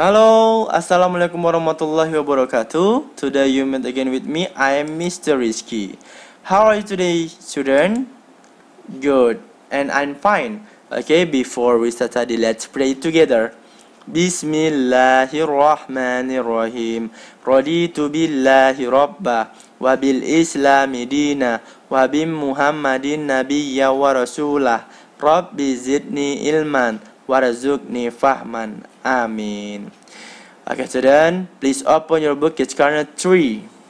Hello, Assalamualaikum warahmatullahi wabarakatuh. Today you meet again with me. I am Mr. Rizky. How are you today, student? Good. And I'm fine. Okay, before we start study, let's pray together. Bismillahirrahmanirrahim. Raditu billahi rabba wa bil islami dina wa bim muhammadin nabiyya wa rasulah. Rabbi zidni ilman warzuqni fahman. Amin. Okay, student, please open your book. It's corner 3.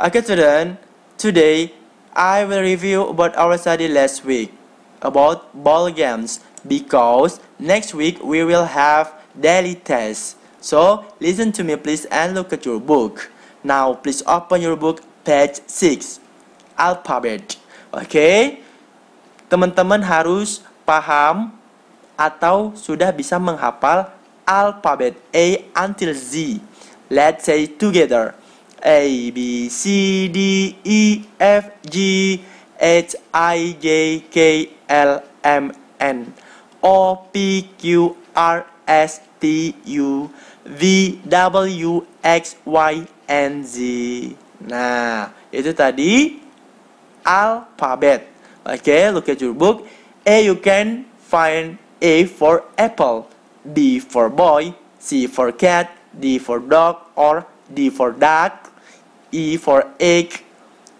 Okay, student, today I will review about our study last week about ball games because next week we will have daily tests. So listen to me please and look at your book. Now please open your book page 6 alphabet. Oke. Okay? Teman-teman harus paham atau sudah bisa menghafal alphabet A until Z. Let's say together. A B C D E F G H I J K L M N O P Q R S T U V W X Y N Z. Nah, itu tadi alphabet. Okay, look at your book. A you can find A for apple, B for boy, C for cat, D for dog or D for duck, E for egg,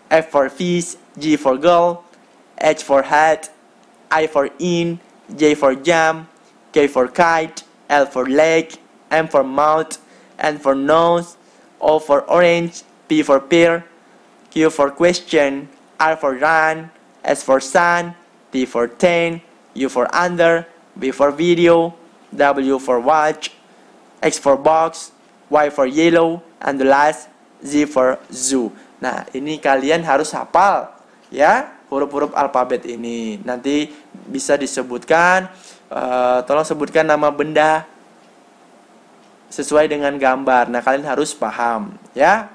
F for fish, G for girl, H for hat, I for in, J for jam, K for kite, L for leg, M for mouth, N for nose, O for orange, P for pear, Q for question, R for run, S for sun, T for ten, U for under, V for video, W for watch, X for box, Y for yellow, and the last Z for zoo. Nah, ini kalian harus hafal ya huruf-huruf alfabet ini. Nanti bisa disebutkan Eh, tolong sebutkan nama benda sesuai dengan gambar. Nah, kalian harus paham, ya.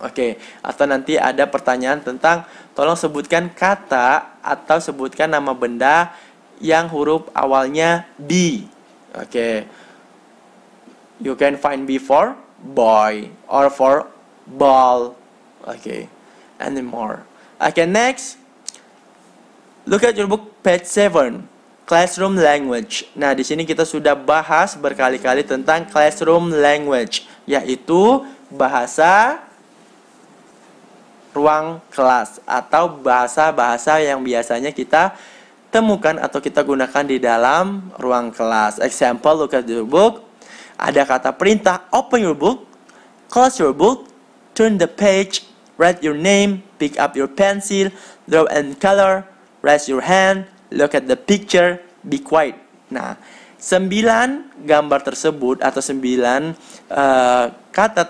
Oke, atau nanti ada pertanyaan tentang tolong sebutkan kata atau sebutkan nama benda yang huruf awalnya B. Oke. You can find B for boy or for ball. Oke. And more. Okay, next. Look at your book page 7 classroom language. Nah, di sini kita sudah bahas berkali-kali tentang classroom language, yaitu bahasa ruang kelas atau bahasa-bahasa yang biasanya kita temukan atau kita gunakan di dalam ruang kelas. Example, look at your book. Ada kata perintah, open your book, close your book, turn the page, write your name, pick up your pencil, draw and color, raise your hand, look at the picture, be quiet. Nah, sembilan gambar tersebut atau sembilan uh, kata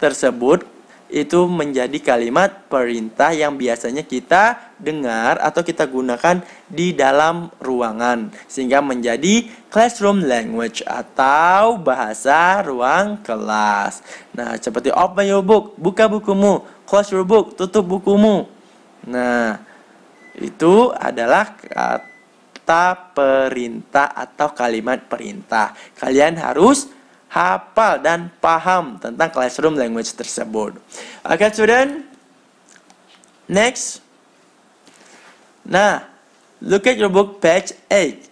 tersebut itu menjadi kalimat perintah yang biasanya kita dengar atau kita gunakan di dalam ruangan sehingga menjadi classroom language atau bahasa ruang kelas. Nah, seperti open your book, buka bukumu, close your book, tutup bukumu. Nah, itu adalah kata perintah atau kalimat perintah. Kalian harus hafal dan paham tentang classroom language tersebut. Oke, okay, student. Next. Nah, look at your book page 8.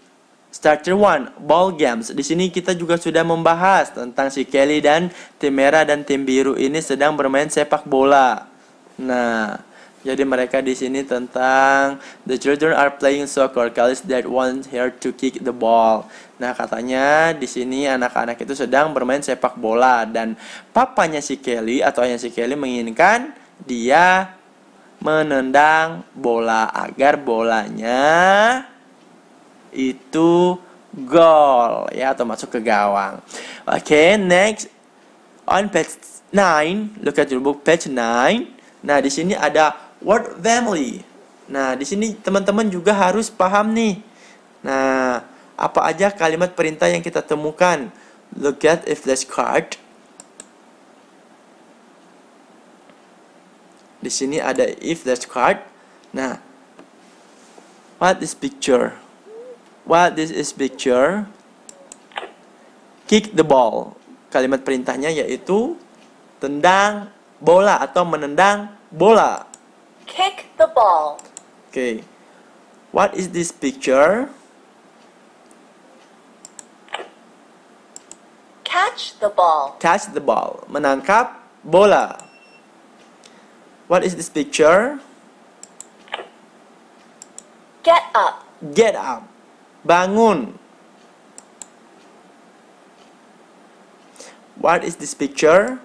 Starter 1, ball games. Di sini kita juga sudah membahas tentang si Kelly dan tim merah dan tim biru ini sedang bermain sepak bola. Nah, jadi mereka di sini tentang the children are playing soccer. Kalis that want her to kick the ball. Nah katanya di sini anak-anak itu sedang bermain sepak bola dan papanya si Kelly atau ayah si Kelly menginginkan dia menendang bola agar bolanya itu gol ya atau masuk ke gawang. Oke okay, next on page 9 look at your book page 9. Nah di sini ada word family. Nah, di sini teman-teman juga harus paham nih. Nah, apa aja kalimat perintah yang kita temukan? Look at if flashcard. Di sini ada if this Nah, what is picture? What this is picture? Kick the ball. Kalimat perintahnya yaitu tendang bola atau menendang bola. kick the ball. Okay. What is this picture? Catch the ball. Catch the ball. Menangkap bola. What is this picture? Get up. Get up. Bangun. What is this picture?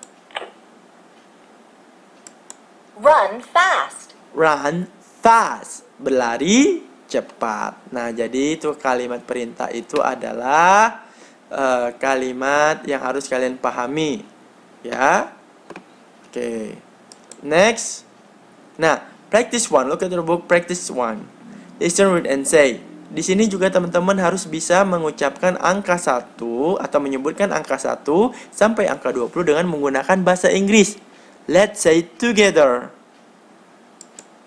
Run fast. run fast, berlari cepat. Nah, jadi itu kalimat perintah itu adalah uh, kalimat yang harus kalian pahami, ya. Oke. Okay. Next. Nah, practice one. Look at the book, practice one. Listen, read, and say. Di sini juga teman-teman harus bisa mengucapkan angka 1 atau menyebutkan angka 1 sampai angka 20 dengan menggunakan bahasa Inggris. Let's say together.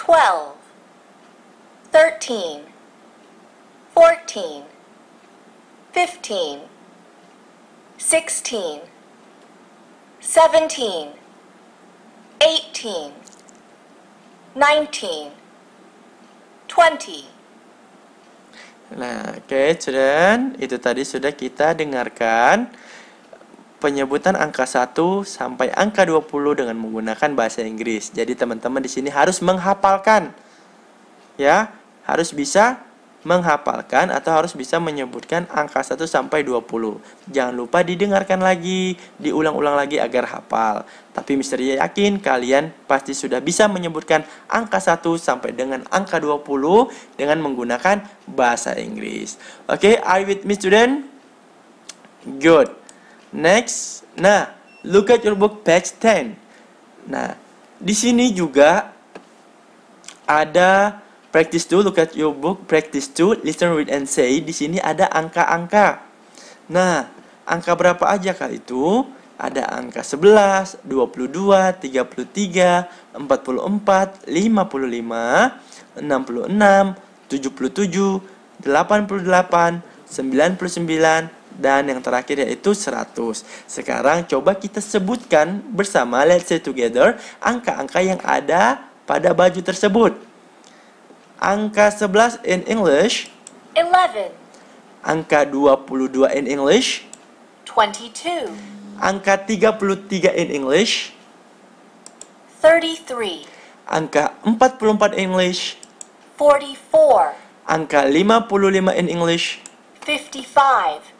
12 13 14 15 16 17 18 19 20 Nah, oke, okay, children. itu tadi sudah kita dengarkan penyebutan angka 1 sampai angka 20 dengan menggunakan bahasa Inggris. Jadi teman-teman di sini harus menghafalkan. Ya, harus bisa menghafalkan atau harus bisa menyebutkan angka 1 sampai 20. Jangan lupa didengarkan lagi, diulang-ulang lagi agar hafal. Tapi Mister ya yakin kalian pasti sudah bisa menyebutkan angka 1 sampai dengan angka 20 dengan menggunakan bahasa Inggris. Oke, okay, are with me student? Good. Next, nah, look at your book page 10. Nah, di sini juga ada practice 2, look at your book, practice 2, listen, read, and say. Di sini ada angka-angka. Nah, angka berapa aja kali itu? Ada angka 11, 22, 33, 44, 55, 66, 77, 88, 99, dan yang terakhir yaitu 100. Sekarang coba kita sebutkan bersama let's say together angka-angka yang ada pada baju tersebut. Angka 11 in English 11. Angka 22 in English 22. Angka 33 in English 33. Angka 44 in English 44. Angka 55 in English 55.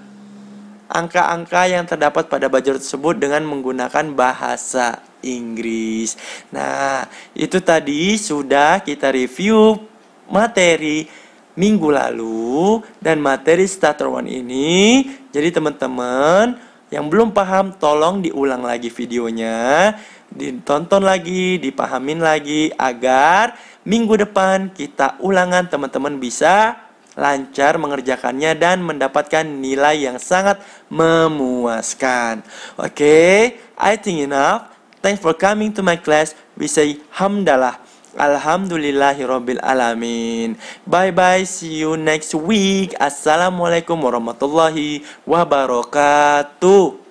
angka-angka yang terdapat pada budget tersebut dengan menggunakan bahasa Inggris. Nah, itu tadi sudah kita review materi minggu lalu dan materi starter one ini. Jadi teman-teman yang belum paham tolong diulang lagi videonya, ditonton lagi, dipahamin lagi agar minggu depan kita ulangan teman-teman bisa lancar mengerjakannya dan mendapatkan nilai yang sangat memuaskan. Oke, okay? I think enough. Thanks for coming to my class. We say hamdalah. Alhamdulillahirabbil alamin. Bye bye, see you next week. Assalamualaikum warahmatullahi wabarakatuh.